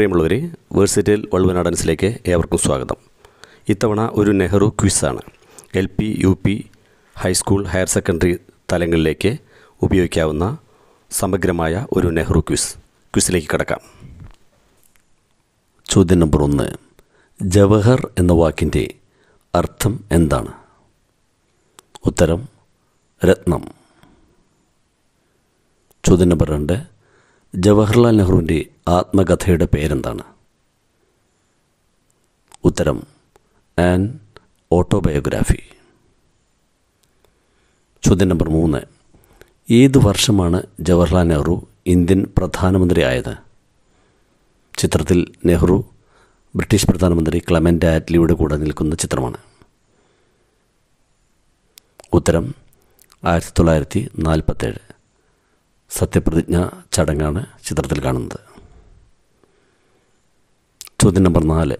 പ്രിയമുള്ളവരെ വേഴ്സിറ്റൈൽ വൾവനാടൻസിലേക്ക് ഏവർക്കും സ്വാഗതം ഇത്തവണ ഒരു നെഹ്റു ക്വിസാണ് L P U P high school higher secondary തലങ്ങളിലേക്ക് ഉപയോഗിക്കാവുന്ന സമഗ്രമായ ഒരു നെഹ്റു ക്വിസ് ക്വിസിലേക്ക് കടക്കാം ചോദ്യം നമ്പർ ഒന്ന് ജവഹർ എന്ന വാക്കിൻ്റെ അർത്ഥം എന്താണ് ഉത്തരം രത്നം ചോദ്യം നമ്പർ രണ്ട് ജവഹർലാൽ നെഹ്റുവിൻ്റെ ആത്മകഥയുടെ പേരെന്താണ് ഉത്തരം ആൻ ഓട്ടോബയോഗ്രാഫി ചോദ്യം നമ്പർ മൂന്ന് ഏത് വർഷമാണ് ജവഹർലാൽ നെഹ്റു ഇന്ത്യൻ പ്രധാനമന്ത്രിയായത് ചിത്രത്തിൽ നെഹ്റു ബ്രിട്ടീഷ് പ്രധാനമന്ത്രി ക്ലമൻ്റ് ആറ്റ്ലിയുടെ കൂടെ നിൽക്കുന്ന ചിത്രമാണ് ഉത്തരം ആയിരത്തി തൊള്ളായിരത്തി നാൽപ്പത്തേഴ് സത്യപ്രതിജ്ഞ ചടങ്ങാണ് ചിത്രത്തിൽ കാണുന്നത് ചോദ്യം നമ്പർ നാല്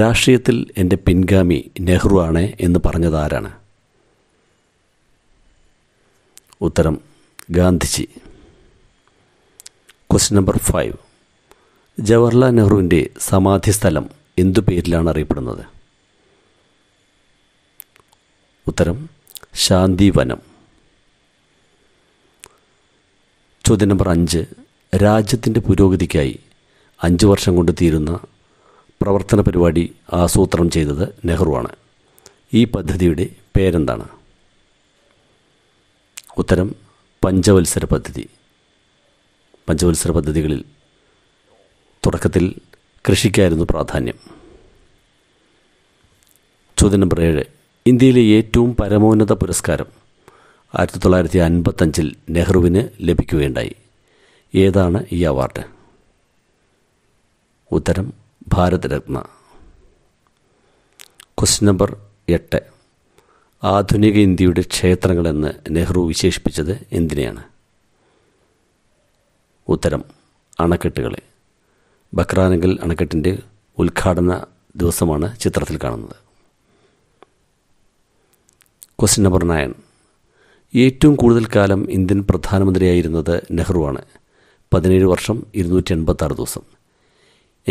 രാഷ്ട്രീയത്തിൽ എൻ്റെ പിൻഗാമി നെഹ്റു ആണ് എന്ന് പറഞ്ഞത് ആരാണ് ഉത്തരം Gandhiji question number five Jawaharlal നെഹ്റുവിൻ്റെ സമാധി സ്ഥലം എന്തു പേരിലാണ് അറിയപ്പെടുന്നത് ഉത്തരം ശാന്തിവനം ചോദ്യം നമ്പർ അഞ്ച് രാജ്യത്തിൻ്റെ പുരോഗതിക്കായി അഞ്ച് വർഷം കൊണ്ട് തീരുന്ന പ്രവർത്തന പരിപാടി ആസൂത്രണം ചെയ്തത് നെഹ്റുവാണ് ഈ പദ്ധതിയുടെ പേരെന്താണ് ഉത്തരം പഞ്ചവത്സര പദ്ധതി പഞ്ചവത്സര പദ്ധതികളിൽ തുടക്കത്തിൽ കൃഷിക്കായിരുന്നു പ്രാധാന്യം ചോദ്യം നമ്പർ ഏഴ് ഇന്ത്യയിലെ ഏറ്റവും പരമോന്നത പുരസ്കാരം ആയിരത്തി തൊള്ളായിരത്തി അൻപത്തഞ്ചിൽ നെഹ്റുവിന് ലഭിക്കുകയുണ്ടായി ഏതാണ് ഈ അവാർഡ് ഉത്തരം ഭാരതരത്ന ക്വസ്റ്റ്യൻ നമ്പർ എട്ട് ആധുനിക ഇന്ത്യയുടെ ക്ഷേത്രങ്ങളെന്ന് നെഹ്റു വിശേഷിപ്പിച്ചത് എന്തിനെയാണ് ഉത്തരം അണക്കെട്ടുകളെ ബക്രാനങ്കൽ അണക്കെട്ടിൻ്റെ ഉദ്ഘാടന ദിവസമാണ് ചിത്രത്തിൽ കാണുന്നത് ക്വസ്റ്റ്യൻ നമ്പർ നയൻ ഏറ്റവും കൂടുതൽ കാലം ഇന്ത്യൻ പ്രധാനമന്ത്രിയായിരുന്നത് നെഹ്റുവാണ് പതിനേഴ് വർഷം ഇരുന്നൂറ്റി ആറ് ദിവസം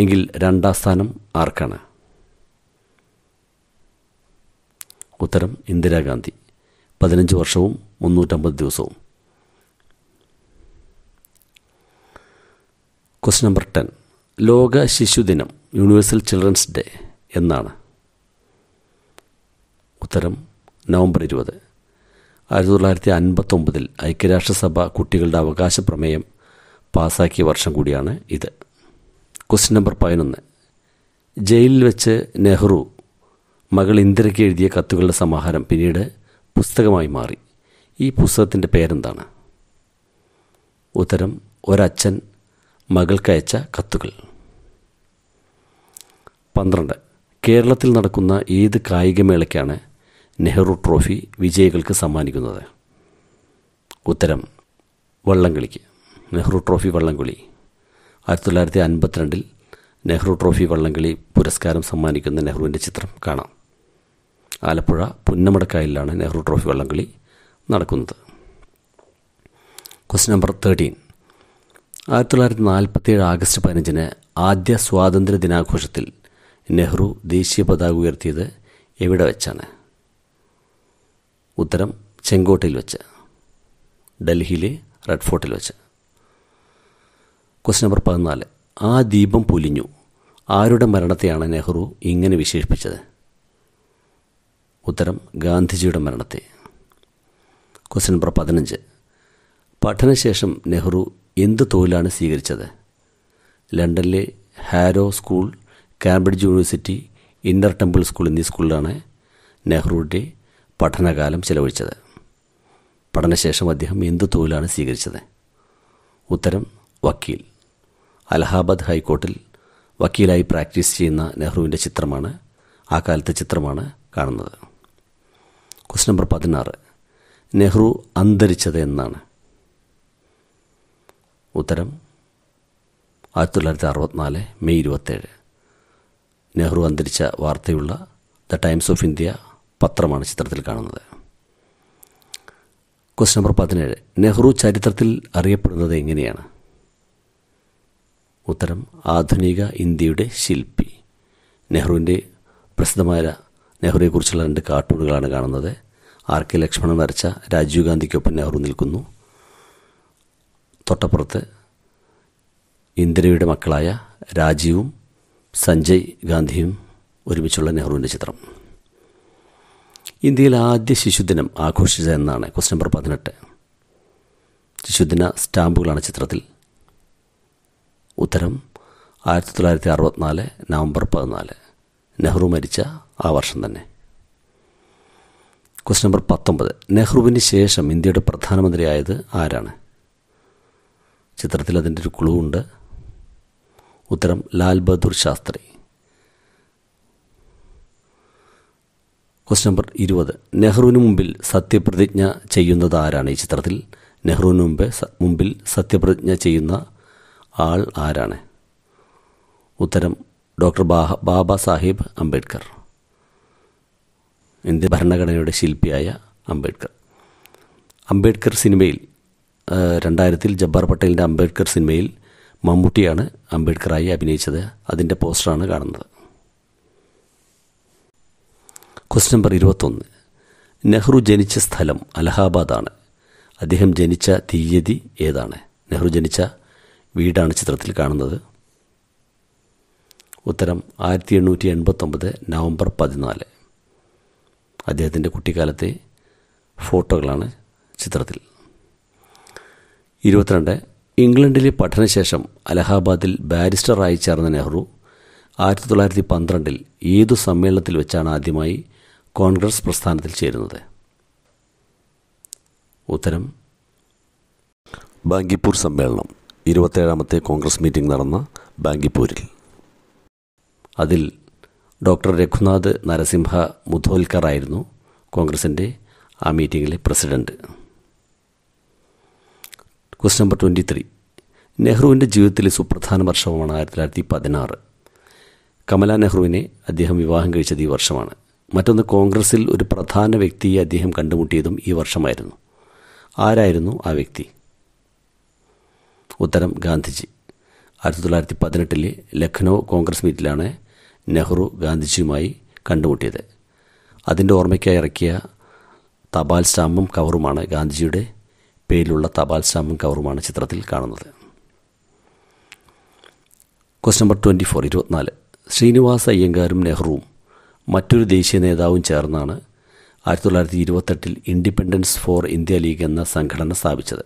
എങ്കിൽ രണ്ടാം സ്ഥാനം ആർക്കാണ് ഉത്തരം ഇന്ദിരാഗാന്ധി പതിനഞ്ച് വർഷവും മുന്നൂറ്റമ്പത് ദിവസവും ക്വസ്റ്റ്യൻ നമ്പർ ടെൻ ലോക ശിശുദിനം യൂണിവേഴ്സൽ ചിൽഡ്രൻസ് ഡേ എന്നാണ് ഉത്തരം നവംബർ ഇരുപത് ആയിരത്തി തൊള്ളായിരത്തി അൻപത്തൊമ്പതിൽ ഐക്യരാഷ്ട്രസഭ കുട്ടികളുടെ അവകാശ പ്രമേയം പാസാക്കിയ വർഷം കൂടിയാണ് ഇത് ക്വസ്റ്റ്യൻ നമ്പർ പതിനൊന്ന് ജയിലിൽ വെച്ച് നെഹ്റു മകൾ ഇന്ദിരയ്ക്ക് എഴുതിയ കത്തുകളുടെ സമാഹാരം പിന്നീട് പുസ്തകമായി മാറി ഈ പുസ്തകത്തിൻ്റെ പേരെന്താണ് ഉത്തരം ഒരച്ഛൻ മകൾക്കയച്ച കത്തുകൾ പന്ത്രണ്ട് കേരളത്തിൽ നടക്കുന്ന ഏത് കായികമേളയ്ക്കാണ് നെഹ്റു ട്രോഫി വിജയികൾക്ക് സമ്മാനിക്കുന്നത് ഉത്തരം വള്ളംകളിക്ക് നെഹ്റു ട്രോഫി വള്ളംകളി ആയിരത്തി തൊള്ളായിരത്തി അൻപത്തിരണ്ടിൽ നെഹ്റു ട്രോഫി വള്ളംകളി പുരസ്കാരം സമ്മാനിക്കുന്ന നെഹ്റുവിൻ്റെ ചിത്രം കാണാം ആലപ്പുഴ പുന്നമടക്കായലിലാണ് നെഹ്റു ട്രോഫി വള്ളംകളി നടക്കുന്നത് ക്വസ്റ്റ്യൻ നമ്പർ തേർട്ടീൻ ആയിരത്തി തൊള്ളായിരത്തി നാൽപ്പത്തിയേഴ് ആഗസ്റ്റ് പതിനഞ്ചിന് ആദ്യ സ്വാതന്ത്ര്യ ദിനാഘോഷത്തിൽ നെഹ്റു ദേശീയ പതാക ഉയർത്തിയത് എവിടെ വെച്ചാണ് ഉത്തരം ചെങ്കോട്ടയിൽ വെച്ച് ഡൽഹിയിലെ റെഡ് ഫോർട്ടിൽ വെച്ച് ക്വസ്റ്റ്യൻ നമ്പർ പതിനാല് ആ ദീപം പൊലിഞ്ഞു ആരുടെ മരണത്തെയാണ് നെഹ്റു ഇങ്ങനെ വിശേഷിപ്പിച്ചത് ഉത്തരം ഗാന്ധിജിയുടെ മരണത്തെ ക്വസ്റ്റ്യൻ നമ്പർ പതിനഞ്ച് പഠനശേഷം നെഹ്റു എന്ത് തൊഴിലാണ് സ്വീകരിച്ചത് ലണ്ടനിലെ Harrow school Cambridge university Inner Temple school എന്നീ സ്കൂളിലാണ് നെഹ്റുവിൻ്റെ പഠനകാലം ചെലവഴിച്ചത് പഠനശേഷം അദ്ദേഹം എന്തു തൊഴിലാണ് സ്വീകരിച്ചത് ഉത്തരം വക്കീൽ അലഹാബാദ് ഹൈക്കോർട്ടിൽ വക്കീലായി പ്രാക്ടീസ് ചെയ്യുന്ന നെഹ്റുവിൻ്റെ ചിത്രമാണ് ആ കാലത്തെ ചിത്രമാണ് കാണുന്നത് ക്വസ്റ്റ് നമ്പർ പതിനാറ് നെഹ്റു അന്തരിച്ചത് എന്നാണ് ഉത്തരം ആയിരത്തി തൊള്ളായിരത്തി അറുപത്തിനാല് മെയ് ഇരുപത്തേഴ് നെഹ്റു അന്തരിച്ച വാർത്തയുള്ള ദ ടൈംസ് ഓഫ് ഇന്ത്യ പത്രമാണ് ചിത്രത്തിൽ കാണുന്നത് ക്വസ്റ്റ്യൻ നമ്പർ പതിനേഴ് നെഹ്റു ചരിത്രത്തിൽ അറിയപ്പെടുന്നത് എങ്ങനെയാണ് ഉത്തരം ആധുനിക ഇന്ത്യയുടെ ശില്പി നെഹ്റുവിൻ്റെ പ്രസിദ്ധമായ നെഹ്റുവെക്കുറിച്ചുള്ള രണ്ട് കാർട്ടൂണുകളാണ് കാണുന്നത് ആർ കെ ലക്ഷ്മണൻ വരച്ച രാജീവ് ഗാന്ധിക്കൊപ്പം നെഹ്റു നിൽക്കുന്നു തൊട്ടപ്പുറത്ത് ഇന്ദിരയുടെ മക്കളായ രാജീവും സഞ്ജയ് ഗാന്ധിയും ഒരുമിച്ചുള്ള നെഹ്റുവിൻ്റെ ചിത്രം ഇന്ത്യയിൽ ആദ്യ ശിശുദിനം ആഘോഷിച്ചതെന്നാണ് ക്വസ്റ്റ് നമ്പർ പതിനെട്ട് ശിശുദിന സ്റ്റാമ്പുകളാണ് ചിത്രത്തിൽ ഉത്തരം ആയിരത്തി തൊള്ളായിരത്തി അറുപത്തിനാല് നവംബർ പതിനാല് നെഹ്റു മരിച്ച ആ വർഷം തന്നെ ക്വസ്റ്റ് നമ്പർ പത്തൊമ്പത് നെഹ്റുവിന് ശേഷം ഇന്ത്യയുടെ പ്രധാനമന്ത്രിയായത് ആരാണ് ചിത്രത്തിൽ അതിൻ്റെ ഒരു ക്ലൂ ഉണ്ട് ഉത്തരം ലാൽ ബഹദൂർ ശാസ്ത്രി ക്വസ്റ്റ്യൻ നമ്പർ ഇരുപത് നെഹ്റുവിന് മുമ്പിൽ സത്യപ്രതിജ്ഞ ചെയ്യുന്നത് ആരാണ് ഈ ചിത്രത്തിൽ നെഹ്റുവിന് മുമ്പ് മുമ്പിൽ സത്യപ്രതിജ്ഞ ചെയ്യുന്ന ആൾ ആരാണ് ഉത്തരം ഡോക്ടർ ബാബ സാഹിബ് അംബേദ്കർ ഇന്ത്യ ഭരണഘടനയുടെ ശില്പിയായ അംബേദ്കർ അംബേദ്കർ സിനിമയിൽ രണ്ടായിരത്തിൽ ജബ്ബാർ പട്ടേലിൻ്റെ അംബേദ്കർ സിനിമയിൽ മമ്മൂട്ടിയാണ് അംബേദ്കറായി അഭിനയിച്ചത് അതിൻ്റെ പോസ്റ്ററാണ് കാണുന്നത് ക്വസ്റ്റ്യൻ നമ്പർ ഇരുപത്തൊന്ന് നെഹ്റു ജനിച്ച സ്ഥലം അലഹാബാദാണ് അദ്ദേഹം ജനിച്ച തീയതി ഏതാണ് നെഹ്റു ജനിച്ച വീടാണ് ചിത്രത്തിൽ കാണുന്നത് ഉത്തരം ആയിരത്തി എണ്ണൂറ്റി എൺപത്തൊമ്പത് നവംബർ പതിനാല് അദ്ദേഹത്തിൻ്റെ കുട്ടിക്കാലത്തെ ഫോട്ടോകളാണ് ചിത്രത്തിൽ ഇരുപത്തിരണ്ട് ഇംഗ്ലണ്ടിലെ പഠനശേഷം അലഹാബാദിൽ ബാരിസ്റ്ററായി ചേർന്ന നെഹ്റു ആയിരത്തി തൊള്ളായിരത്തി പന്ത്രണ്ടിൽ ഏതു സമ്മേളനത്തിൽ വെച്ചാണ് ആദ്യമായി കോൺഗ്രസ് പ്രസ്ഥാനത്തിൽ ചേരുന്നത് ഉത്തരം ബാങ്കിപ്പൂർ സമ്മേളനം ഇരുപത്തേഴാമത്തെ കോൺഗ്രസ് മീറ്റിംഗ് നടന്ന ബാങ്കിപ്പൂരിൽ അതിൽ ഡോക്ടർ രഘുനാഥ് നരസിംഹ മുധോൽക്കർ ആയിരുന്നു കോൺഗ്രസിൻ്റെ ആ മീറ്റിങ്ങിലെ president question number twenty three നെഹ്റുവിൻ്റെ ജീവിതത്തിലെ സുപ്രധാന വർഷമാണ് ആയിരത്തി തൊള്ളായിരത്തി പതിനാറ് കമലാ നെഹ്റുവിനെ അദ്ദേഹം വിവാഹം കഴിച്ചത് ഈ വർഷമാണ് മറ്റൊന്ന് കോൺഗ്രസിൽ ഒരു പ്രധാന വ്യക്തിയെ അദ്ദേഹം കണ്ടുമുട്ടിയതും ഈ വർഷമായിരുന്നു ആരായിരുന്നു ആ വ്യക്തി ഉത്തരം ഗാന്ധിജി ആയിരത്തി തൊള്ളായിരത്തി പതിനെട്ടിലെ ലഖ്നൌ കോൺഗ്രസ് മീറ്റിലാണ് നെഹ്റു ഗാന്ധിജിയുമായി കണ്ടുമുട്ടിയത് അതിൻ്റെ ഓർമ്മയ്ക്കായി ഇറക്കിയ തപാൽ സ്റ്റാമ്പും കവറുമാണ് ഗാന്ധിജിയുടെ പേരിലുള്ള തപാൽ സ്റ്റാമ്പും കവറുമാണ് ചിത്രത്തിൽ കാണുന്നത് ക്വസ്റ്റ് നമ്പർ ട്വൻറ്റി ഫോർ ഇരുപത്തിനാല് ശ്രീനിവാസ അയ്യങ്കാരും നെഹ്റുവും മറ്റൊരു ദേശീയ നേതാവും ചേർന്നാണ് ആയിരത്തി തൊള്ളായിരത്തി ഇരുപത്തെട്ടിൽ ഇൻഡിപെൻഡൻസ് ഫോർ ഇന്ത്യ ലീഗ് എന്ന സംഘടന സ്ഥാപിച്ചത്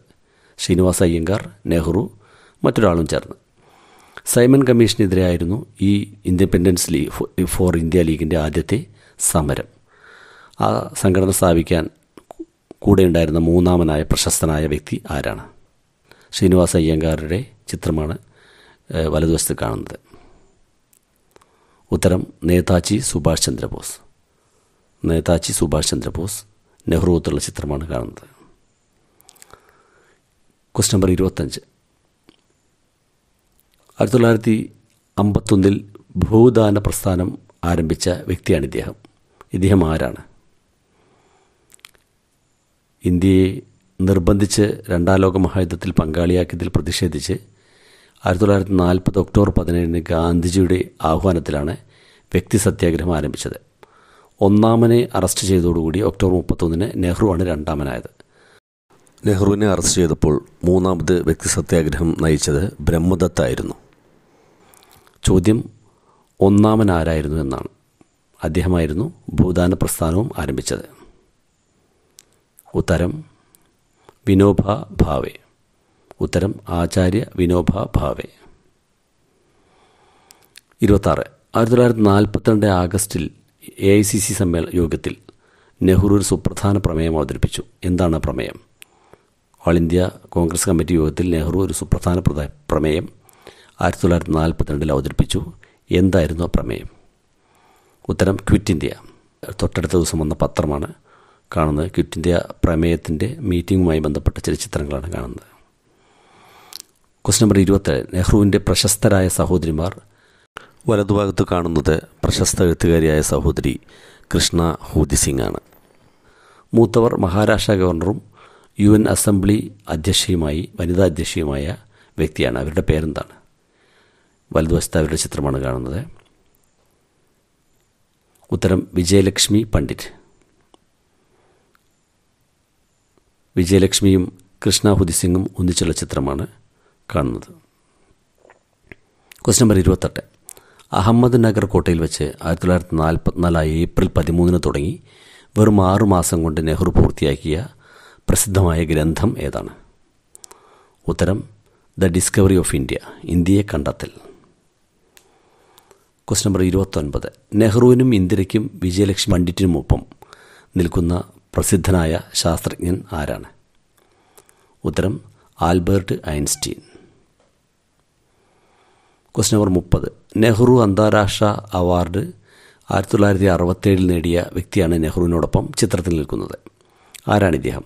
ശ്രീനിവാസ അയ്യങ്കാർ നെഹ്റു മറ്റൊരാളും ചേർന്ന് സൈമൺ കമ്മീഷനെതിരെയായിരുന്നു ഈ ഇൻഡിപെൻഡൻസ് ലീഗ് ഫോർ ഇന്ത്യ ലീഗിൻ്റെ ആദ്യത്തെ സമരം ആ സംഘടന സ്ഥാപിക്കാൻ കൂടെയുണ്ടായിരുന്ന മൂന്നാമനായ പ്രശസ്തനായ വ്യക്തി ആരാണ് ശ്രീനിവാസ അയ്യങ്കാരുടെ ചിത്രമാണ് വലതുവശത്ത് കാണുന്നത് ഉത്തരം നേതാജി സുഭാഷ് ചന്ദ്രബോസ് നേതാജി സുഭാഷ് ചന്ദ്രബോസ് നെഹ്റു ഉത്തുള്ള ചിത്രമാണ് കാണുന്നത് ക്വസ്റ്റ് നമ്പർ ഇരുപത്തഞ്ച് ആയിരത്തി തൊള്ളായിരത്തി അമ്പത്തൊന്നിൽ ഭൂദാന പ്രസ്ഥാനം ആരംഭിച്ച വ്യക്തിയാണ് ഇദ്ദേഹം ഇദ്ദേഹം ആരാണ് ഇന്ത്യയെ നിർബന്ധിച്ച് രണ്ടാം ലോക മഹായുദ്ധത്തിൽ പങ്കാളിയാക്കിയതിൽ പ്രതിഷേധിച്ച് ആയിരത്തി തൊള്ളായിരത്തി നാൽപ്പത് ഒക്ടോബർ പതിനേഴിന് ഗാന്ധിജിയുടെ ആഹ്വാനത്തിലാണ് വ്യക്തി സത്യാഗ്രഹം ആരംഭിച്ചത് ഒന്നാമനെ അറസ്റ്റ് ചെയ്തതോടുകൂടി ഒക്ടോബർ മുപ്പത്തൊന്നിന് നെഹ്റുവാണ് രണ്ടാമനായത് നെഹ്റുവിനെ അറസ്റ്റ് ചെയ്തപ്പോൾ മൂന്നാമത് വ്യക്തി സത്യാഗ്രഹം നയിച്ചത് ബ്രഹ്മദത്തായിരുന്നു ചോദ്യം ഒന്നാമൻ ആരായിരുന്നു എന്നാണ് അദ്ദേഹമായിരുന്നു ഭൂദാന പ്രസ്ഥാനവും ആരംഭിച്ചത് ഉത്തരം വിനോബ ഭാവേ ഉത്തരം ആചാര്യ വിനോബ ഭാവെ ഇരുപത്താറ് ആയിരത്തി തൊള്ളായിരത്തി നാൽപ്പത്തിരണ്ട് ആഗസ്റ്റിൽ എ ഐ സി സി സമ്മേളന യോഗത്തിൽ നെഹ്റു ഒരു സുപ്രധാന പ്രമേയം അവതരിപ്പിച്ചു എന്താണ് പ്രമേയം ഓൾ ഇന്ത്യ കോൺഗ്രസ് കമ്മിറ്റി യോഗത്തിൽ നെഹ്റു ഒരു സുപ്രധാന പ്രമേയം ആയിരത്തി തൊള്ളായിരത്തി നാൽപ്പത്തിരണ്ടിൽ അവതരിപ്പിച്ചു എന്തായിരുന്നു പ്രമേയം ഉത്തരം ക്വിറ്റ് ഇന്ത്യ തൊട്ടടുത്ത ദിവസം വന്ന പത്രമാണ് കാണുന്നത് ക്വിറ്റ് ഇന്ത്യ പ്രമേയത്തിൻ്റെ മീറ്റിങ്ങുമായി ബന്ധപ്പെട്ട ചില ചിത്രങ്ങളാണ് കാണുന്നത് ക്വസ്റ്റ് നമ്പർ ഇരുപത്തേഴ് നെഹ്റുവിൻ്റെ പ്രശസ്തരായ സഹോദരിമാർ വലതുഭാഗത്ത് കാണുന്നത് പ്രശസ്ത എഴുത്തുകാരിയായ സഹോദരി കൃഷ്ണ ഹൂതി സിംഗ് ആണ് മൂത്തവർ മഹാരാഷ്ട്ര ഗവർണറും യു എൻ അസംബ്ലി അധ്യക്ഷയുമായി വനിതാ അധ്യക്ഷയുമായ വ്യക്തിയാണ് അവരുടെ പേരെന്താണ് വലതുവശത്ത് അവരുടെ ചിത്രമാണ് കാണുന്നത് ഉത്തരം വിജയലക്ഷ്മി പണ്ഡിറ്റ് വിജയലക്ഷ്മിയും കൃഷ്ണ ഹുതി സിംഗും ഒന്നിച്ചുള്ള ചിത്രമാണ് കാണുന്നത് ക്വസ്റ്റ്യൻ നമ്പർ ഇരുപത്തെട്ട് നഗർ കോട്ടയിൽ വെച്ച് ആയിരത്തി തൊള്ളായിരത്തി നാൽപ്പത്തിനാല് ഏപ്രിൽ പതിമൂന്നിന് തുടങ്ങി വെറും ആറു മാസം കൊണ്ട് നെഹ്റു പൂർത്തിയാക്കിയ പ്രസിദ്ധമായ ഗ്രന്ഥം ഏതാണ് ഉത്തരം ദ ഡിസ്കവറി ഓഫ് ഇന്ത്യ ഇന്ത്യയെ കണ്ടെത്തൽ ക്വസ്റ്റ്യൻ നമ്പർ ഇരുപത്തൊൻപത് നെഹ്റുവിനും ഇന്ദിരയ്ക്കും വിജയലക്ഷ്മി പണ്ഡിറ്റിനുമൊപ്പം നിൽക്കുന്ന പ്രസിദ്ധനായ ശാസ്ത്രജ്ഞൻ ആരാണ് ഉത്തരം ആൽബർട്ട് ഐൻസ്റ്റീൻ ക്വസ്റ്റ്യൻ നമ്പർ മുപ്പത് നെഹ്റു അന്താരാഷ്ട്ര അവാർഡ് ആയിരത്തി തൊള്ളായിരത്തി അറുപത്തേഴിൽ നേടിയ വ്യക്തിയാണ് നെഹ്റുവിനോടൊപ്പം ചിത്രത്തിൽ നിൽക്കുന്നത് ആരാണ് ഇദ്ദേഹം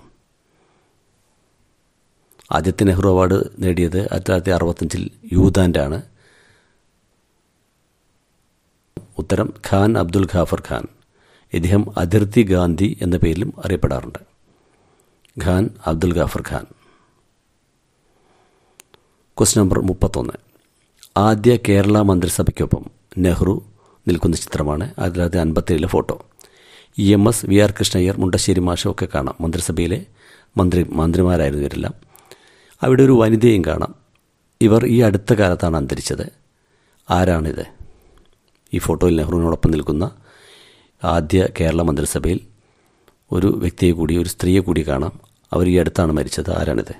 ആദ്യത്തെ നെഹ്റു അവാർഡ് നേടിയത് ആയിരത്തി തൊള്ളായിരത്തി അറുപത്തഞ്ചിൽ യൂതാൻ്റാണ് ഉത്തരം ഖാൻ അബ്ദുൽ ഖാഫർ ഖാൻ ഇദ്ദേഹം അതിർത്തി ഗാന്ധി എന്ന പേരിലും അറിയപ്പെടാറുണ്ട് ഖാൻ അബ്ദുൽ ഖാഫർ ഖാൻ ക്വസ്റ്റ്യൻ നമ്പർ മുപ്പത്തൊന്ന് ആദ്യ കേരള മന്ത്രിസഭയ്ക്കൊപ്പം നെഹ്റു നിൽക്കുന്ന ചിത്രമാണ് ആയിരത്തി തൊള്ളായിരത്തി photo E M S V R Krishna Iyer Mundassery ഒക്കെ കാണാം മന്ത്രിസഭയിലെ മന്ത്രി മന്ത്രിമാരായിരുന്നു ഇവരെല്ലാം അവിടെ ഒരു വനിതയും കാണാം ഇവർ ഈ അടുത്ത കാലത്താണ് അന്തരിച്ചത് ആരാണിത് ഈ ഫോട്ടോയിൽ നെഹ്റുവിനോടൊപ്പം നിൽക്കുന്ന ആദ്യ കേരള മന്ത്രിസഭയിൽ ഒരു വ്യക്തിയെ കൂടി ഒരു സ്ത്രീയെ കൂടി കാണാം അവർ ഈ അടുത്താണ് മരിച്ചത് ആരാണിത്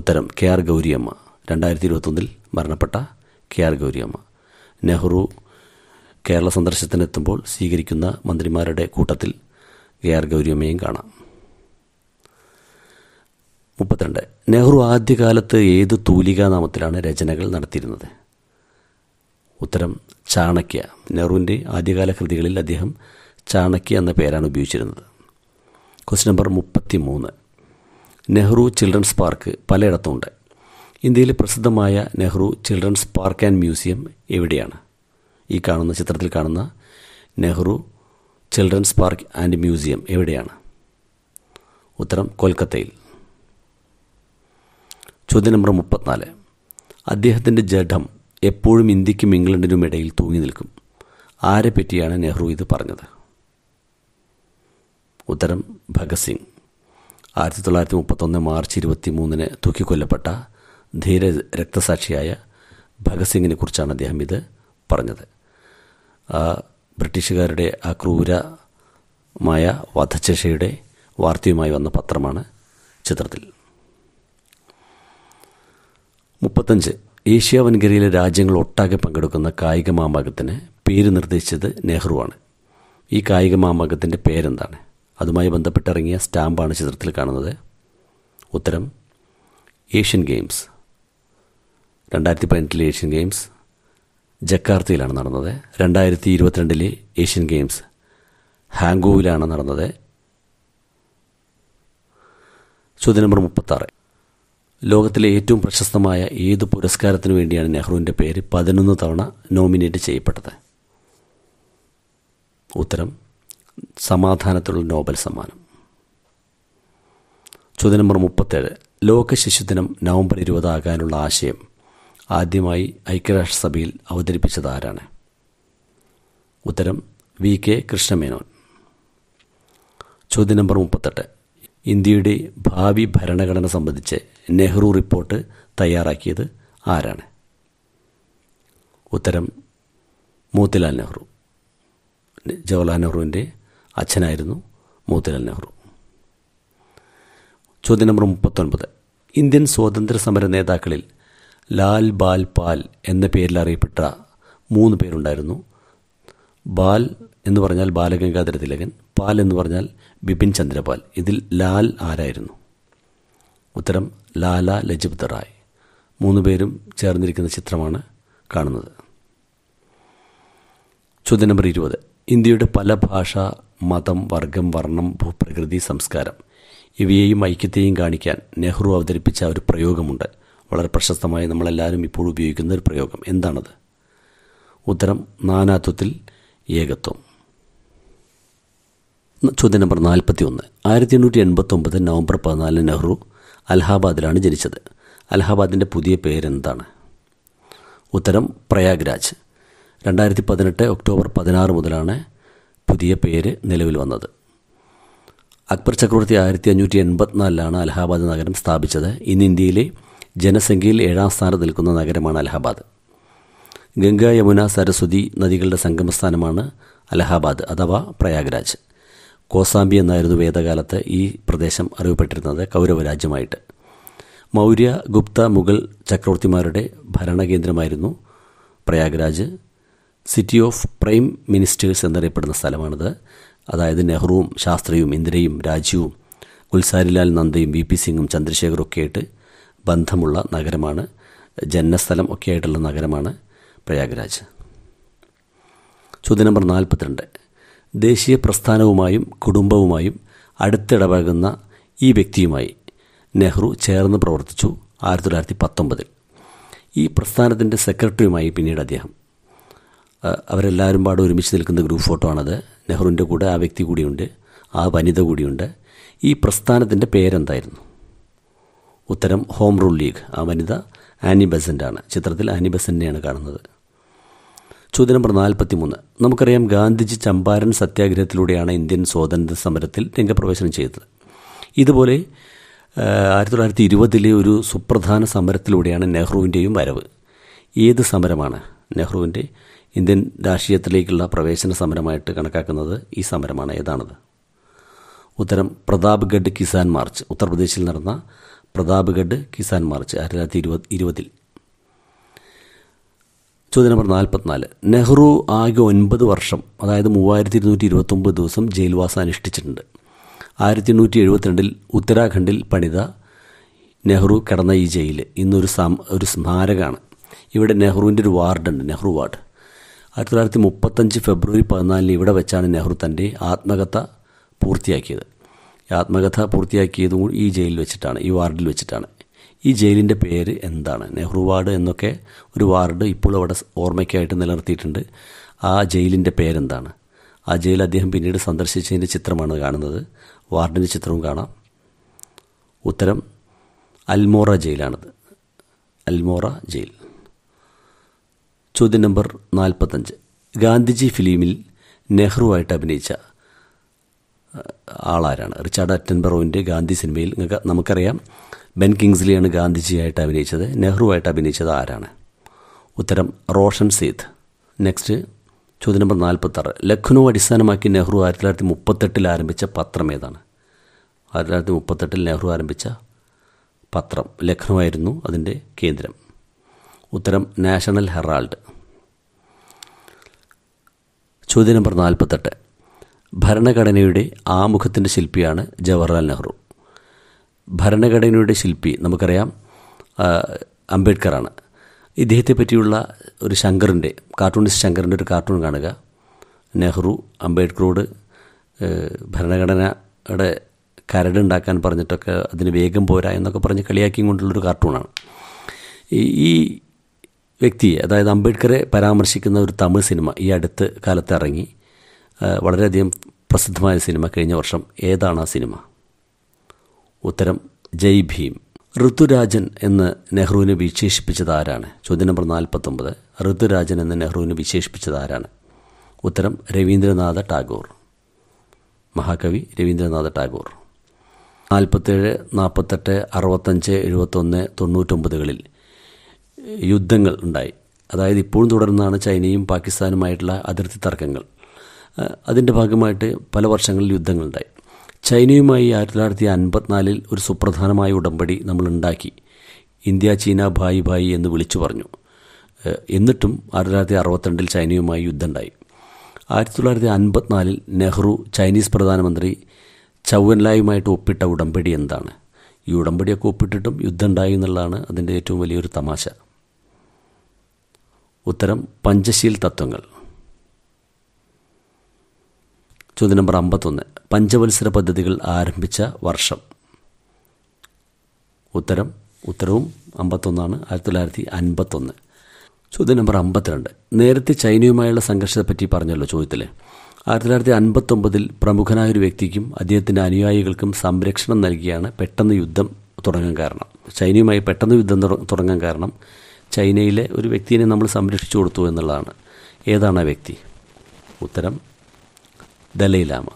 ഉത്തരം കെ ആർ ഗൗരിയമ്മ രണ്ടായിരത്തി ഇരുപത്തൊന്നിൽ മരണപ്പെട്ട കെ ആർ ഗൗരിയമ്മ നെഹ്റു കേരള സന്ദർശനത്തിനെത്തുമ്പോൾ സ്വീകരിക്കുന്ന മന്ത്രിമാരുടെ കൂട്ടത്തിൽ കെ ആർ ഗൗരിയമ്മയും കാണാം മുപ്പത്തിരണ്ട് നെഹ്റു ആദ്യകാലത്ത് ഏത് തൂലികാനാമത്തിലാണ് രചനകൾ നടത്തിയിരുന്നത് ഉത്തരം ചാണക്യ നെഹ്റുവിൻ്റെ ആദ്യകാല കൃതികളിൽ അദ്ദേഹം ചാണക്യ എന്ന പേരാണ് ഉപയോഗിച്ചിരുന്നത് ക്വസ്റ്റ്യൻ നമ്പർ മുപ്പത്തി മൂന്ന് നെഹ്റു ചിൽഡ്രൻസ് പാർക്ക് പലയിടത്തുമുണ്ട് ഇന്ത്യയിലെ പ്രസിദ്ധമായ Nehru children's park and museum എവിടെയാണ് ഈ കാണുന്ന ചിത്രത്തിൽ കാണുന്ന Nehru children's park and museum എവിടെയാണ് ഉത്തരം കൊൽക്കത്തയിൽ ചോദ്യ നമ്പർ മുപ്പത്തിനാല് അദ്ദേഹത്തിൻ്റെ ജഡം എപ്പോഴും ഇന്ത്യക്കും ഇംഗ്ലണ്ടിനും ഇടയിൽ തൂങ്ങി നിൽക്കും ആരെ പറ്റിയാണ് നെഹ്റു ഇത് പറഞ്ഞത് ഉത്തരം ഭഗത് സിംഗ് ആയിരത്തി തൊള്ളായിരത്തി മുപ്പത്തൊന്ന് മാർച്ച് ഇരുപത്തി മൂന്നിന് തൂക്കിക്കൊല്ലപ്പെട്ട ധീര രക്തസാക്ഷിയായ ഭഗത് സിംഗിനെ കുറിച്ചാണ് അദ്ദേഹം ഇത് പറഞ്ഞത് ആ ബ്രിട്ടീഷുകാരുടെ ആ ക്രൂരമായ വധശിക്ഷയുടെ വാർത്തയുമായി വന്ന പത്രമാണ് ചിത്രത്തിൽ മുപ്പത്തഞ്ച് ഏഷ്യ വൻകരയിലെ രാജ്യങ്ങൾ ഒട്ടാകെ പങ്കെടുക്കുന്ന കായിക മാമാകത്തിന് പേര് നിർദ്ദേശിച്ചത് നെഹ്റുവാണ് ഈ കായിക മാമാകത്തിൻ്റെ പേരെന്താണ് അതുമായി ബന്ധപ്പെട്ടിറങ്ങിയ സ്റ്റാമ്പാണ് ചിത്രത്തിൽ കാണുന്നത് ഉത്തരം ഏഷ്യൻ ഗെയിംസ് രണ്ടായിരത്തി പതിനെട്ടിലെ ഏഷ്യൻ ഗെയിംസ് ജക്കാർത്തയിലാണ് നടന്നത് രണ്ടായിരത്തി ഇരുപത്തിരണ്ടിലെ ഏഷ്യൻ ഗെയിംസ് ഹാങ്കോവിലാണ് നടന്നത് ചോദ്യ നമ്പർ മുപ്പത്താറ് ലോകത്തിലെ ഏറ്റവും പ്രശസ്തമായ ഏത് പുരസ്കാരത്തിനു വേണ്ടിയാണ് നെഹ്റുവിൻ്റെ പേര് പതിനൊന്ന് തവണ നോമിനേറ്റ് ചെയ്യപ്പെട്ടത് ഉത്തരം സമാധാനത്തിലുള്ള നോബൽ സമ്മാനം ചോദ്യ നമ്പർ മുപ്പത്തേഴ് ലോക ശിശുദിനം നവംബർ ഇരുപതാകാനുള്ള ആശയം ആദ്യമായി ഐക്യരാഷ്ട്രസഭയിൽ അവതരിപ്പിച്ചത് ആരാണ് ഉത്തരം വി കെ കൃഷ്ണമേനോൻ ചോദ്യം നമ്പർ മുപ്പത്തെട്ട് ഇന്ത്യയുടെ ഭാവി ഭരണഘടന സംബന്ധിച്ച് നെഹ്റു റിപ്പോർട്ട് തയ്യാറാക്കിയത് ആരാണ് ഉത്തരം മോത്തിലാൽ നെഹ്റു ജവഹർലാൽ നെഹ്റുവിൻ്റെ അച്ഛനായിരുന്നു മോത്തിലാൽ നെഹ്റു ചോദ്യം നമ്പർ മുപ്പത്തൊൻപത് ഇന്ത്യൻ സ്വാതന്ത്ര്യ സമര നേതാക്കളിൽ ലാൽ ബാൽ പാൽ എന്ന പേരിൽ അറിയപ്പെട്ട മൂന്ന് പേരുണ്ടായിരുന്നു ബാൽ എന്ന് പറഞ്ഞാൽ ബാലഗംഗാധര തിലകൻ പാൽ എന്ന് പറഞ്ഞാൽ ബിപിൻ ചന്ദ്രപാൽ ഇതിൽ ലാൽ ആരായിരുന്നു ഉത്തരം ലാല ലജ്പത് റായ് മൂന്ന് പേരും ചേർന്നിരിക്കുന്ന ചിത്രമാണ് കാണുന്നത് ചോദ്യം നമ്പർ ഇരുപത് ഇന്ത്യയുടെ പല ഭാഷ മതം വർഗം വർണ്ണം ഭൂപ്രകൃതി സംസ്കാരം ഇവയെയും ഐക്യത്തെയും കാണിക്കാൻ നെഹ്റു അവതരിപ്പിച്ച ഒരു പ്രയോഗമുണ്ട് വളരെ പ്രശസ്തമായി നമ്മളെല്ലാവരും ഇപ്പോൾ ഉപയോഗിക്കുന്ന ഒരു പ്രയോഗം എന്താണത് ഉത്തരം നാനാത്വത്തിൽ ഏകത്വം ചോദ്യ നമ്പർ നാൽപ്പത്തി ഒന്ന് ആയിരത്തി എണ്ണൂറ്റി എൺപത്തൊമ്പത് നവംബർ പതിനാലിന് നെഹ്റു അലഹാബാദിലാണ് ജനിച്ചത് അലഹാബാദിൻ്റെ പുതിയ പേരെന്താണ് ഉത്തരം പ്രയാഗ്രാജ് രണ്ടായിരത്തി പതിനെട്ട് ഒക്ടോബർ പതിനാറ് മുതലാണ് പുതിയ പേര് നിലവിൽ വന്നത് അക്ബർ ചക്രവർത്തി ആയിരത്തി അഞ്ഞൂറ്റി എൺപത്തിനാലിലാണ് അലഹാബാദ് നഗരം സ്ഥാപിച്ചത് ഇന്ന് ഇന്ത്യയിലെ ജനസംഖ്യയിൽ ഏഴാം സ്ഥാനം നിൽക്കുന്ന നഗരമാണ് അലഹബാദ് ഗംഗ യമുന സരസ്വതി നദികളുടെ സംഗമസ്ഥാനമാണ് അലഹബാദ് അഥവാ പ്രയാഗ്രാജ് കോസാംബി എന്നായിരുന്നു വേദകാലത്ത് ഈ പ്രദേശം അറിയപ്പെട്ടിരുന്നത് കൗരവരാജ്യമായിട്ട് മൗര്യ ഗുപ്ത മുഗൾ ചക്രവർത്തിമാരുടെ ഭരണകേന്ദ്രമായിരുന്നു Prayagraj city of prime ministers എന്നറിയപ്പെടുന്ന സ്ഥലമാണിത് അതായത് നെഹ്റുവും ശാസ്ത്രിയും ഇന്ദിരയും രാജീവും ഗുൽസാരിലാൽ നന്ദയും വി പി സിംഗും ചന്ദ്രശേഖറും ഒക്കെ ആയിട്ട് ബന്ധമുള്ള നഗരമാണ് ജന്മസ്ഥലം ആയിട്ടുള്ള നഗരമാണ് പ്രയാഗ്രാജ് ചോദ്യം നമ്പർ നാൽപ്പത്തിരണ്ട് ദേശീയ പ്രസ്ഥാനവുമായും കുടുംബവുമായും അടുത്തിടപഴകുന്ന ഈ വ്യക്തിയുമായി നെഹ്റു ചേർന്ന് പ്രവർത്തിച്ചു ആയിരത്തി തൊള്ളായിരത്തി പത്തൊമ്പതിൽ ഈ പ്രസ്ഥാനത്തിൻ്റെ സെക്രട്ടറിയുമായി പിന്നീട് അദ്ദേഹം അവരെല്ലാവരും പാടെ ഒരുമിച്ച് നിൽക്കുന്ന ഗ്രൂപ്പ് ഫോട്ടോ ആണത് നെഹ്റുവിൻ്റെ കൂടെ ആ വ്യക്തി കൂടിയുണ്ട് ആ വനിത കൂടിയുണ്ട് ഈ പ്രസ്ഥാനത്തിൻ്റെ പേരെന്തായിരുന്നു ഉത്തരം ഹോം റൂൾ ലീഗ് ആ വനിത ആനി ബസൻ്റാണ് ചിത്രത്തിൽ ആനി ബസൻ്റിനെയാണ് കാണുന്നത് ചോദ്യം നമ്പർ മൂന്ന് നമുക്കറിയാം ഗാന്ധിജി ചമ്പാരൻ സത്യാഗ്രഹത്തിലൂടെയാണ് ഇന്ത്യൻ സ്വാതന്ത്ര്യ സമരത്തിൽ രംഗപ്രവേശനം ചെയ്തത് ഇതുപോലെ ആയിരത്തി തൊള്ളായിരത്തി ഇരുപതിലെ ഒരു സുപ്രധാന സമരത്തിലൂടെയാണ് നെഹ്റുവിൻ്റെയും വരവ് ഏത് സമരമാണ് നെഹ്റുവിൻ്റെ ഇന്ത്യൻ രാഷ്ട്രീയത്തിലേക്കുള്ള പ്രവേശന സമരമായിട്ട് കണക്കാക്കുന്നത് ഈ സമരമാണ് ഏതാണത് ഉത്തരം പ്രതാപ്ഗഡ് കിസാൻ മാർച്ച് ഉത്തർപ്രദേശിൽ നടന്ന പ്രതാപ്ഗഡ് കിസാൻ മാർച്ച് ആയിരത്തി തൊള്ളായിരത്തി ഇരുപത് ഇരുപതിൽ ചോദ്യ നമ്പർ നാൽപ്പത്തിനാല് നെഹ്റു ആകെ ഒൻപത് വർഷം അതായത് മൂവായിരത്തി ഇരുന്നൂറ്റി ഇരുപത്തൊമ്പത് ദിവസം ജയിൽവാസം അനുഷ്ഠിച്ചിട്ടുണ്ട് ആയിരത്തി എണ്ണൂറ്റി എഴുപത്തിരണ്ടിൽ ഉത്തരാഖണ്ഡിൽ പണിത നെഹ്റു കിടന്ന ഈ ജയിൽ ഇന്നൊരു സം ഒരു സ്മാരകമാണ് ഇവിടെ നെഹ്റുവിൻ്റെ ഒരു വാർഡുണ്ട് നെഹ്റു വാർഡ് ആയിരത്തി തൊള്ളായിരത്തി മുപ്പത്തഞ്ച് ഫെബ്രുവരി പതിനാലിന് ഇവിടെ വെച്ചാണ് നെഹ്റു തൻ്റെ ആത്മകഥ പൂർത്തിയാക്കിയത് ആത്മകഥ പൂർത്തിയാക്കിയതും കൂടി ഈ ജയിലിൽ വെച്ചിട്ടാണ് ഈ വാർഡിൽ വെച്ചിട്ടാണ് ഈ ജയിലിൻ്റെ പേര് എന്താണ് നെഹ്റു വാർഡ് എന്നൊക്കെ ഒരു വാർഡ് ഇപ്പോൾ അവിടെ ഓർമ്മയ്ക്കായിട്ട് നിലനിർത്തിയിട്ടുണ്ട് ആ ജയിലിൻ്റെ പേരെന്താണ് ആ ജയിൽ അദ്ദേഹം പിന്നീട് സന്ദർശിച്ചതിൻ്റെ ചിത്രമാണ് കാണുന്നത് വാർഡിൻ്റെ ചിത്രവും കാണാം ഉത്തരം അൽമോറ ജയിലാണത് അൽമോറ ജയിൽ ചോദ്യം നമ്പർ നാൽപ്പത്തഞ്ച് ഗാന്ധിജി ഫിലിമിൽ നെഹ്റുവായിട്ട് അഭിനയിച്ച ആളാരാണ് റിച്ചാർഡ് അറ്റൻബറോവിൻ്റെ ഗാന്ധി സിനിമയിൽ നമുക്കറിയാം ബെൻ കിങ്സ്ലിയാണ് ഗാന്ധിജിയായിട്ട് അഭിനയിച്ചത് നെഹ്റുവായിട്ട് അഭിനയിച്ചത് ആരാണ് ഉത്തരം റോഷൻ സീത്ത് നെക്സ്റ്റ് ചോദ്യ നമ്പർ നാൽപ്പത്താറ് ലഖ്നൗ അടിസ്ഥാനമാക്കി നെഹ്റു ആയിരത്തി തൊള്ളായിരത്തി മുപ്പത്തെട്ടിൽ ആരംഭിച്ച പത്രം ഏതാണ് ആയിരത്തി തൊള്ളായിരത്തി മുപ്പത്തെട്ടിൽ നെഹ്റു ആരംഭിച്ച പത്രം ലഖ്നൗ ആയിരുന്നു അതിൻ്റെ കേന്ദ്രം ഉത്തരം നാഷണൽ ഹെറാൾഡ് ചോദ്യ നമ്പർ നാൽപ്പത്തെട്ട് ഭരണഘടനയുടെ ആമുഖത്തിൻ്റെ ശില്പിയാണ് ജവഹർലാൽ നെഹ്റു ഭരണഘടനയുടെ ശില്പി നമുക്കറിയാം അംബേദ്കറാണ് ഇദ്ദേഹത്തെ പറ്റിയുള്ള ഒരു ശങ്കറിൻ്റെ കാർട്ടൂണിസ്റ്റ് ശങ്കറിൻ്റെ ഒരു കാർട്ടൂൺ കാണുക നെഹ്റു അംബേദ്കറോട് ഭരണഘടനയുടെ കരടുണ്ടാക്കാൻ പറഞ്ഞിട്ടൊക്കെ അതിന് വേഗം പോരാ എന്നൊക്കെ പറഞ്ഞ് കളിയാക്കിയും കൊണ്ടുള്ളൊരു കാർട്ടൂണാണ് ഈ വ്യക്തിയെ അതായത് അംബേദ്കറെ പരാമർശിക്കുന്ന ഒരു തമിഴ് സിനിമ ഈ അടുത്ത കാലത്ത് ഇറങ്ങി വളരെയധികം പ്രസിദ്ധമായ സിനിമ കഴിഞ്ഞ വർഷം ഏതാണ് ആ സിനിമ ഉത്തരം ജയ് ഭീം ഋതുരാജൻ എന്ന് നെഹ്റുവിനെ വിശേഷിപ്പിച്ചത് ആരാണ് ചോദ്യം നമ്പർ നാൽപ്പത്തൊമ്പത് ഋതുരാജൻ എന്ന് നെഹ്റുവിനെ വിശേഷിപ്പിച്ചത് ആരാണ് ഉത്തരം രവീന്ദ്രനാഥ ടാഗോർ മഹാകവി രവീന്ദ്രനാഥ ടാഗോർ നാൽപ്പത്തേഴ് നാൽപ്പത്തെട്ട് അറുപത്തഞ്ച് എഴുപത്തൊന്ന് തൊണ്ണൂറ്റൊമ്പതുകളിൽ യുദ്ധങ്ങൾ ഉണ്ടായി അതായത് ഇപ്പോഴും തുടർന്നാണ് ചൈനയും പാകിസ്ഥാനുമായിട്ടുള്ള അതിർത്തി തർക്കങ്ങൾ അതിൻ്റെ ഭാഗമായിട്ട് പല വർഷങ്ങളിൽ യുദ്ധങ്ങളുണ്ടായി ചൈനയുമായി ആയിരത്തി തൊള്ളായിരത്തി അൻപത്തിനാലിൽ ഒരു സുപ്രധാനമായ ഉടമ്പടി നമ്മൾ ഉണ്ടാക്കി ഇന്ത്യ ചീന ഭായി ഭായി എന്ന് വിളിച്ചു പറഞ്ഞു എന്നിട്ടും ആയിരത്തി തൊള്ളായിരത്തി അറുപത്തിരണ്ടിൽ ചൈനയുമായി യുദ്ധമുണ്ടായി ആയിരത്തി തൊള്ളായിരത്തി അൻപത്തിനാലിൽ നെഹ്റു ചൈനീസ് പ്രധാനമന്ത്രി ചൗവൻലായുമായിട്ട് ഒപ്പിട്ട ഉടമ്പടി എന്താണ് ഈ ഉടമ്പടിയൊക്കെ ഒപ്പിട്ടിട്ടും യുദ്ധം ഉണ്ടായി എന്നുള്ളതാണ് അതിൻ്റെ ഏറ്റവും വലിയൊരു തമാശ ഉത്തരം പഞ്ചശീൽ തത്വങ്ങൾ ചോദ്യം നമ്പർ അമ്പത്തൊന്ന് പഞ്ചവത്സര പദ്ധതികൾ ആരംഭിച്ച വർഷം ഉത്തരം ഉത്തരവും അമ്പത്തൊന്നാണ് ആയിരത്തി തൊള്ളായിരത്തി അൻപത്തൊന്ന് ചോദ്യം നമ്പർ അമ്പത്തിരണ്ട് നേരത്തെ ചൈനയുമായുള്ള സംഘർഷത്തെപ്പറ്റി പറഞ്ഞല്ലോ ചോദ്യത്തിൽ ആയിരത്തി തൊള്ളായിരത്തി അൻപത്തൊമ്പതിൽ പ്രമുഖനായ ഒരു വ്യക്തിക്കും അദ്ദേഹത്തിൻ്റെ അനുയായികൾക്കും സംരക്ഷണം നൽകിയാണ് പെട്ടെന്ന് യുദ്ധം തുടങ്ങാൻ കാരണം ചൈനയുമായി പെട്ടെന്ന് യുദ്ധം തുടങ്ങാൻ കാരണം ചൈനയിലെ ഒരു വ്യക്തിയെ നമ്മൾ സംരക്ഷിച്ചു കൊടുത്തു എന്നുള്ളതാണ് ഏതാണ് ആ വ്യക്തി ഉത്തരം ദലൈലാമ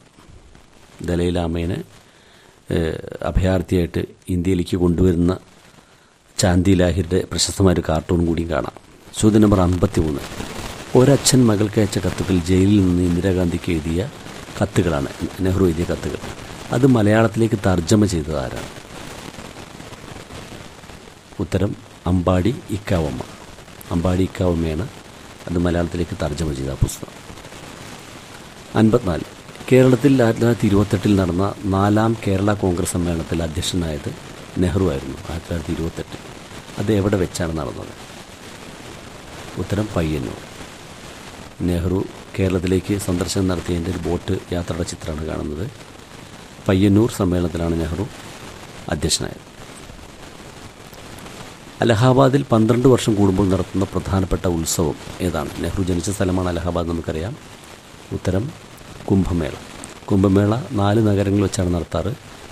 ദലൈലാമേനെ അഭയാർത്ഥിയായിട്ട് ഇന്ത്യയിലേക്ക് കൊണ്ടുവരുന്ന ചാന്തി ലാഹിറിൻ്റെ പ്രശസ്തമായൊരു കാർട്ടൂൺ കൂടിയും കാണാം ചോദ്യം നമ്പർ അമ്പത്തി മൂന്ന് ഒരച്ഛൻ മകൾക്ക് അയച്ച കത്തുകൾ ജയിലിൽ നിന്ന് ഇന്ദിരാഗാന്ധിക്ക് എഴുതിയ കത്തുകളാണ് നെഹ്റു എഴുതിയ കത്തുകൾ അത് മലയാളത്തിലേക്ക് തർജ്ജമ ചെയ്തത് ആരാണ് ഉത്തരം അമ്പാടി ഇക്കാവമ്മ അമ്പാടി ഇക്കാവമ്മയാണ് അത് മലയാളത്തിലേക്ക് തർജ്ജമ ചെയ്ത പുസ്തകം അൻപത്തിനാല് കേരളത്തിൽ ആയിരത്തി തൊള്ളായിരത്തി ഇരുപത്തെട്ടിൽ നടന്ന നാലാം കേരള കോൺഗ്രസ് സമ്മേളനത്തിൽ അധ്യക്ഷനായത് നെഹ്റു ആയിരുന്നു ആയിരത്തി തൊള്ളായിരത്തി ഇരുപത്തെട്ടിൽ അത് എവിടെ വെച്ചാണ് നടന്നത് ഉത്തരം പയ്യന്നൂർ നെഹ്റു കേരളത്തിലേക്ക് സന്ദർശനം നടത്തിയതിൻ്റെ ഒരു ബോട്ട് യാത്രയുടെ ചിത്രമാണ് കാണുന്നത് പയ്യന്നൂർ സമ്മേളനത്തിലാണ് നെഹ്റു അധ്യക്ഷനായത് അലഹാബാദിൽ പന്ത്രണ്ട് വർഷം കൂടുമ്പോൾ നടത്തുന്ന പ്രധാനപ്പെട്ട ഉത്സവം ഏതാണ് നെഹ്റു ജനിച്ച സ്ഥലമാണ് അലഹാബാദ് നമുക്കറിയാം ഉത്തരം കുംഭമേള കുംഭമേള നാല് നഗരങ്ങളിൽ വെച്ചാണ് നടത്താറ്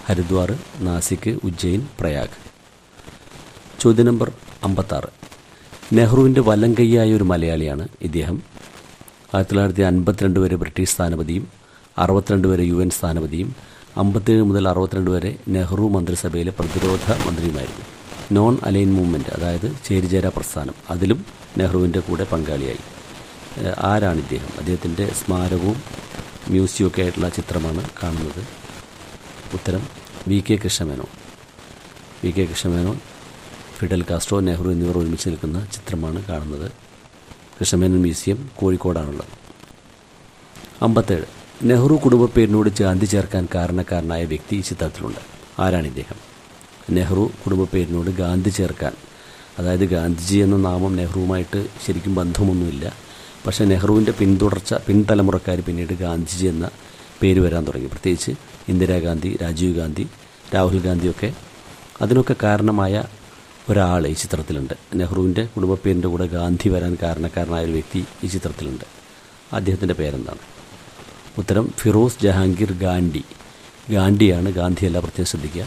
ഹരിദ്വാർ നാസിക് ഉജ്ജയിൻ പ്രയാഗ് ചോദ്യ നമ്പർ അമ്പത്താറ് നെഹ്റുവിൻ്റെ വലങ്കയ്യായ ഒരു മലയാളിയാണ് ഇദ്ദേഹം ആയിരത്തി തൊള്ളായിരത്തി അൻപത്തിരണ്ട് വരെ ബ്രിട്ടീഷ് സ്ഥാനപതിയും അറുപത്തിരണ്ട് വരെ യു എൻ സ്ഥാനപതിയും അമ്പത്തേഴ് മുതൽ അറുപത്തിരണ്ട് വരെ നെഹ്റു മന്ത്രിസഭയിലെ പ്രതിരോധ മന്ത്രിയുമായിരുന്നു നോൺ അലൈൻ മൂവ്മെൻറ്റ് അതായത് ചേരിചേര പ്രസ്ഥാനം അതിലും നെഹ്റുവിൻ്റെ കൂടെ പങ്കാളിയായി ആരാണ് ഇദ്ദേഹം അദ്ദേഹത്തിൻ്റെ സ്മാരകവും മ്യൂസിയമൊക്കെ ആയിട്ടുള്ള ചിത്രമാണ് കാണുന്നത് ഉത്തരം V K Krishna Menon V K Krishna Menon Fidel Castro Nehru എന്നിവർ ഒരുമിച്ച് നിൽക്കുന്ന ചിത്രമാണ് കാണുന്നത് കൃഷ്ണമേനോ മ്യൂസിയം കോഴിക്കോടാണുള്ളത് അമ്പത്തേഴ് നെഹ്റു കുടുംബപ്പേരിനോട് ഗാന്ധി ചേർക്കാൻ കാരണക്കാരനായ വ്യക്തി ഈ ചിത്രത്തിലുണ്ട് ആരാണ് ഇദ്ദേഹം നെഹ്റു കുടുംബപ്പേരിനോട് ഗാന്ധി ചേർക്കാൻ അതായത് ഗാന്ധിജി എന്ന നാമം നെഹ്റുവുമായിട്ട് ശരിക്കും ബന്ധമൊന്നുമില്ല പക്ഷേ നെഹ്റുവിൻ്റെ പിന്തുടർച്ച പിൻതലമുറക്കാർ പിന്നീട് ഗാന്ധിജി എന്ന പേര് വരാൻ തുടങ്ങി പ്രത്യേകിച്ച് ഇന്ദിരാഗാന്ധി രാജീവ് ഗാന്ധി രാഹുൽ ഗാന്ധിയൊക്കെ അതിനൊക്കെ കാരണമായ ഒരാൾ ഈ ചിത്രത്തിലുണ്ട് നെഹ്റുവിൻ്റെ കുടുംബപ്പേരിൻ്റെ കൂടെ ഗാന്ധി വരാൻ കാരണക്കാരനായ ഒരു വ്യക്തി ഈ ചിത്രത്തിലുണ്ട് അദ്ദേഹത്തിൻ്റെ പേരെന്താണ് ഉത്തരം ഫിറോസ് ജഹാംഗീർ ഗാന്ധി ഗാന്ധിയാണ് ഗാന്ധിയല്ല പ്രത്യേകം ശ്രദ്ധിക്കുക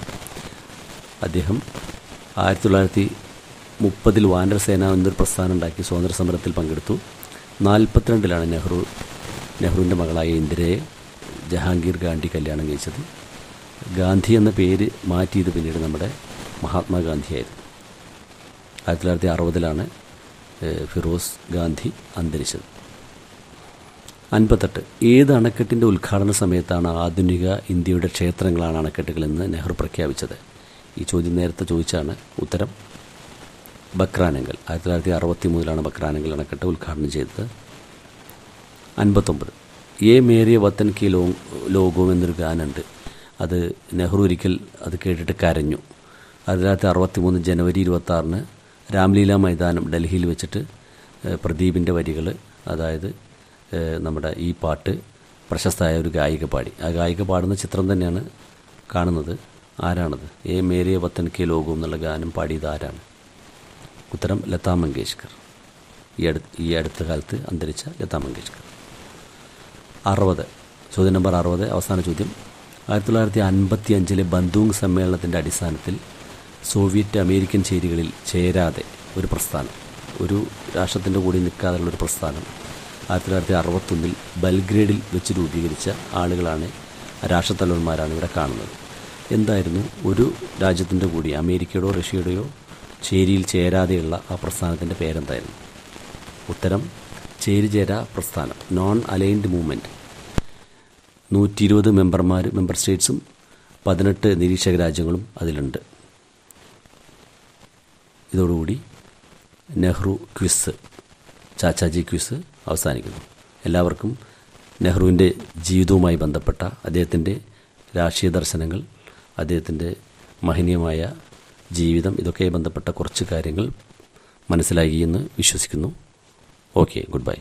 അദ്ദേഹം ആയിരത്തി തൊള്ളായിരത്തി മുപ്പതിൽ വാനരസേന എന്നൊരു പ്രസ്ഥാനം ഉണ്ടാക്കി സ്വാതന്ത്ര്യ സമരത്തിൽ പങ്കെടുത്തു നാൽപ്പത്തിരണ്ടിലാണ് നെഹ്റു നെഹ്റുവിൻ്റെ മകളായ ഇന്ദിരയെ ജഹാംഗീർ ഗാന്ധി കല്യാണം കഴിച്ചത് ഗാന്ധി എന്ന പേര് മാറ്റിയത് പിന്നീട് നമ്മുടെ മഹാത്മാഗാന്ധിയായിരുന്നു ആയിരത്തി തൊള്ളായിരത്തി അറുപതിലാണ് ഫിറോസ് ഗാന്ധി അന്തരിച്ചത് അൻപത്തെട്ട് ഏത് അണക്കെട്ടിൻ്റെ ഉദ്ഘാടന സമയത്താണ് ആധുനിക ഇന്ത്യയുടെ ക്ഷേത്രങ്ങളാണ് അണക്കെട്ടുകളെന്ന് നെഹ്റു പ്രഖ്യാപിച്ചത് ഈ ചോദ്യം നേരത്തെ ചോദിച്ചാണ് ഉത്തരം ബക്രാനങ്കൽ ആയിരത്തി തൊള്ളായിരത്തി അറുപത്തി മൂന്നിലാണ് ബക്രാനങ്കൽ അണക്കെട്ട് ഉദ്ഘാടനം ചെയ്തത് അൻപത്തൊമ്പത് എ മേരിയ വത്തൻ കി ലോ ലോകവും എന്നൊരു ഗാനുണ്ട് അത് നെഹ്റു ഒരിക്കൽ അത് കേട്ടിട്ട് കരഞ്ഞു ആയിരത്തി തൊള്ളായിരത്തി അറുപത്തി മൂന്ന് ജനുവരി ഇരുപത്തി ആറിന് രാംലീല മൈതാനം ഡൽഹിയിൽ വെച്ചിട്ട് പ്രദീപിൻ്റെ വരികൾ അതായത് നമ്മുടെ ഈ പാട്ട് പ്രശസ്തമായ ഒരു ഗായിക പാടി ആ ഗായിക പാടുന്ന ചിത്രം തന്നെയാണ് കാണുന്നത് ആരാണത് എ മേരിയ വത്തൻ കെ ലോകം എന്നുള്ള ഗാനം പാടിയത് ആരാണ് ഉത്തരം ലതാ മങ്കേഷ്കർ ഈ അടുത്ത് ഈ അടുത്ത കാലത്ത് അന്തരിച്ച ലതാ മങ്കേഷ്കർ അറുപത് ചോദ്യം നമ്പർ അറുപത് അവസാന ചോദ്യം ആയിരത്തി തൊള്ളായിരത്തി അൻപത്തി അഞ്ചിലെ ബന്ധുങ് സമ്മേളനത്തിൻ്റെ അടിസ്ഥാനത്തിൽ സോവിയറ്റ് അമേരിക്കൻ ചേരികളിൽ ചേരാതെ ഒരു പ്രസ്ഥാനം ഒരു രാഷ്ട്രത്തിൻ്റെ കൂടി നിൽക്കാതെയുള്ള ഒരു പ്രസ്ഥാനം ആയിരത്തി തൊള്ളായിരത്തി അറുപത്തൊന്നിൽ ബൽഗ്രേഡിൽ വെച്ച് രൂപീകരിച്ച ആളുകളാണ് രാഷ്ട്രത്തലവന്മാരാണ് ഇവിടെ കാണുന്നത് എന്തായിരുന്നു ഒരു രാജ്യത്തിൻ്റെ കൂടി അമേരിക്കയുടെയോ റഷ്യയുടെയോ ചേരിയിൽ ചേരാതെയുള്ള ആ പ്രസ്ഥാനത്തിൻ്റെ പേരെന്തായിരുന്നു ഉത്തരം ചേരിചേര പ്രസ്ഥാനം നോൺ അലൈൻഡ് മൂവ്മെൻറ്റ് നൂറ്റി ഇരുപത് മെമ്പർമാർ മെമ്പർ സ്റ്റേറ്റ്സും പതിനെട്ട് നിരീക്ഷക രാജ്യങ്ങളും അതിലുണ്ട് ഇതോടുകൂടി നെഹ്റു ക്വിസ് ചാച്ചാജി ക്വിസ് അവസാനിക്കുന്നു എല്ലാവർക്കും നെഹ്റുവിൻ്റെ ജീവിതവുമായി ബന്ധപ്പെട്ട അദ്ദേഹത്തിൻ്റെ രാഷ്ട്രീയ ദർശനങ്ങൾ അദ്ദേഹത്തിൻ്റെ മഹനീയമായ ജീവിതം ഇതൊക്കെ ബന്ധപ്പെട്ട കുറച്ച് കാര്യങ്ങൾ മനസ്സിലായി എന്ന് വിശ്വസിക്കുന്നു ഓക്കെ ഗുഡ് ബൈ